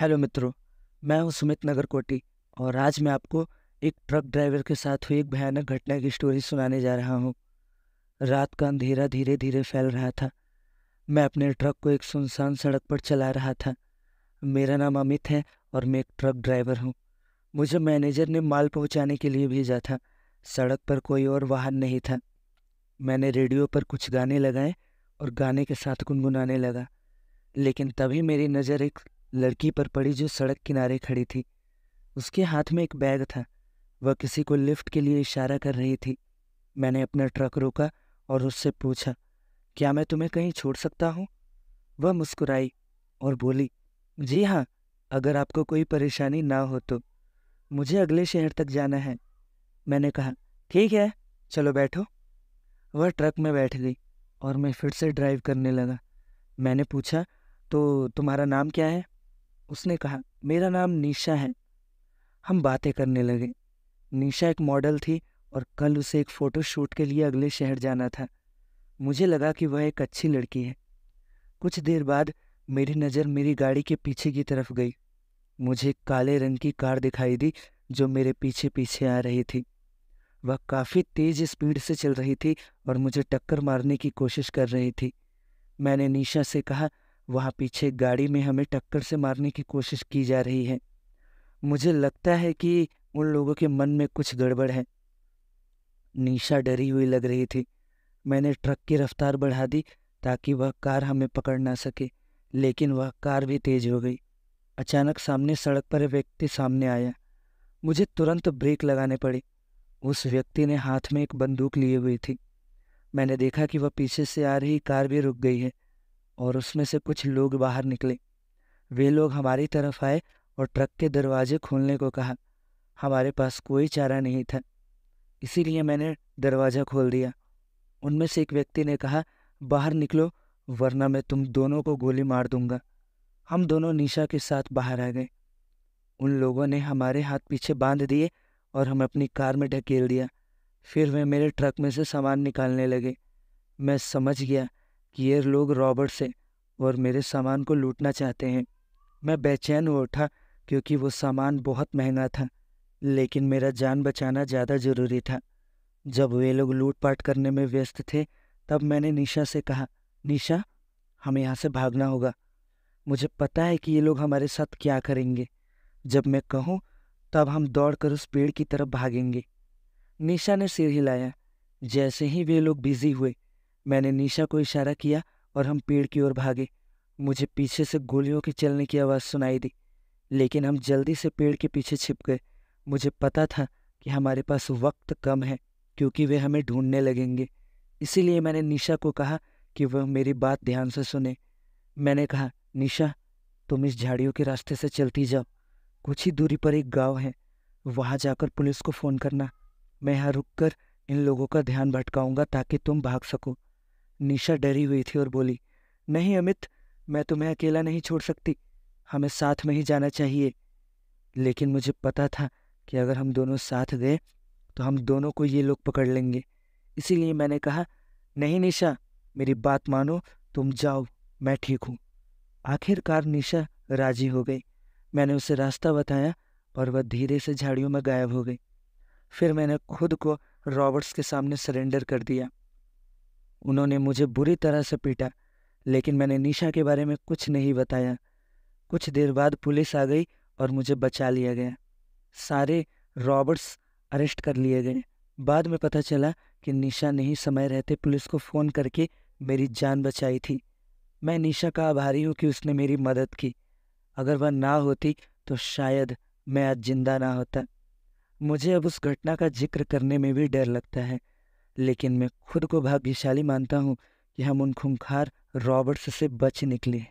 Hello मित्रों मैं हूं सुमित नगरकोटी और आज मैं आपको एक ट्रक ड्राइवर के साथ हुई एक भयानक घटना की स्टोरी सुनाने जा रहा हूं। रात का अंधेरा धीरे धीरे फैल रहा था मैं अपने ट्रक को एक सुनसान सड़क पर चला रहा था मेरा नाम अमित है और मैं एक ट्रक ड्राइवर हूँ मुझे मैनेजर ने माल पहुँचाने के लिए भेजा था सड़क पर कोई और वाहन नहीं था मैंने रेडियो पर कुछ गाने लगाए और गाने के साथ गुनगुनाने लगा लेकिन तभी मेरी नज़र एक लड़की पर पड़ी जो सड़क किनारे खड़ी थी उसके हाथ में एक बैग था वह किसी को लिफ्ट के लिए इशारा कर रही थी मैंने अपना ट्रक रोका और उससे पूछा क्या मैं तुम्हें कहीं छोड़ सकता हूँ वह मुस्कुराई और बोली जी हाँ अगर आपको कोई परेशानी ना हो तो मुझे अगले शहर तक जाना है मैंने कहा ठीक है चलो बैठो वह ट्रक में बैठ गई और मैं फिर से ड्राइव करने लगा मैंने पूछा तो तुम्हारा नाम क्या है उसने कहा मेरा नाम निशा है हम बातें करने लगे निशा एक मॉडल थी और कल उसे एक फ़ोटो शूट के लिए अगले शहर जाना था मुझे लगा कि वह एक अच्छी लड़की है कुछ देर बाद मेरी नज़र मेरी गाड़ी के पीछे की तरफ गई मुझे काले रंग की कार दिखाई दी जो मेरे पीछे पीछे आ रही थी वह काफ़ी तेज़ स्पीड से चल रही थी और मुझे टक्कर मारने की कोशिश कर रही थी मैंने निशा से कहा वहाँ पीछे गाड़ी में हमें टक्कर से मारने की कोशिश की जा रही है मुझे लगता है कि उन लोगों के मन में कुछ गड़बड़ है निशा डरी हुई लग रही थी मैंने ट्रक की रफ्तार बढ़ा दी ताकि वह कार हमें पकड़ ना सके लेकिन वह कार भी तेज हो गई अचानक सामने सड़क पर व्यक्ति सामने आया मुझे तुरंत ब्रेक लगाने पड़े उस व्यक्ति ने हाथ में एक बंदूक लिए हुई थी मैंने देखा कि वह पीछे से आ रही कार भी रुक गई है और उसमें से कुछ लोग बाहर निकले वे लोग हमारी तरफ आए और ट्रक के दरवाजे खोलने को कहा हमारे पास कोई चारा नहीं था इसीलिए मैंने दरवाज़ा खोल दिया उनमें से एक व्यक्ति ने कहा बाहर निकलो वरना मैं तुम दोनों को गोली मार दूंगा हम दोनों निशा के साथ बाहर आ गए उन लोगों ने हमारे हाथ पीछे बांध दिए और हमें अपनी कार में ढकेल दिया फिर वे मेरे ट्रक में से सामान निकालने लगे मैं समझ गया कि ये लोग रॉबर्ट से और मेरे सामान को लूटना चाहते हैं मैं बेचैन हो उठा क्योंकि वो सामान बहुत महंगा था लेकिन मेरा जान बचाना ज़्यादा ज़रूरी था जब वे लोग लूटपाट करने में व्यस्त थे तब मैंने निशा से कहा निशा हमें यहाँ से भागना होगा मुझे पता है कि ये लोग हमारे साथ क्या करेंगे जब मैं कहूँ तब हम दौड़कर उस पेड़ की तरफ भागेंगे निशा ने सिर हिलाया जैसे ही वे लोग बिजी हुए मैंने निशा को इशारा किया और हम पेड़ की ओर भागे मुझे पीछे से गोलियों के चलने की आवाज़ सुनाई दी लेकिन हम जल्दी से पेड़ के पीछे छिप गए मुझे पता था कि हमारे पास वक्त कम है क्योंकि वे हमें ढूंढने लगेंगे इसीलिए मैंने निशा को कहा कि वह मेरी बात ध्यान से सुने मैंने कहा निशा तुम इस झाड़ियों के रास्ते से चलती जाओ कुछ ही दूरी पर एक गांव है वहां जाकर पुलिस को फ़ोन करना मैं यहाँ रुक कर इन लोगों का ध्यान भटकाऊंगा ताकि तुम भाग सको निशा डरी हुई थी और बोली नहीं अमित मैं तुम्हें अकेला नहीं छोड़ सकती हमें साथ में ही जाना चाहिए लेकिन मुझे पता था कि अगर हम दोनों साथ गए तो हम दोनों को ये लोग पकड़ लेंगे इसीलिए मैंने कहा नहीं निशा मेरी बात मानो तुम जाओ मैं ठीक हूँ आखिरकार निशा राजी हो गई मैंने उसे रास्ता बताया और वह धीरे से झाड़ियों में गायब हो गई फिर मैंने खुद को रॉबर्ट्स के सामने सरेंडर कर दिया उन्होंने मुझे बुरी तरह से पीटा लेकिन मैंने निशा के बारे में कुछ नहीं बताया कुछ देर बाद पुलिस आ गई और मुझे बचा लिया गया सारे रॉबर्ट्स अरेस्ट कर लिए गए बाद में पता चला कि निशा ने ही समय रहते पुलिस को फ़ोन करके मेरी जान बचाई थी मैं निशा का आभारी हूँ कि उसने मेरी मदद की अगर वह ना होती तो शायद मैं आज जिंदा ना होता मुझे अब उस घटना का जिक्र करने में भी डर लगता है लेकिन मैं खुद को भाग्यशाली मानता हूँ कि हम उन खूंखार रॉबर्ट्स से बच निकले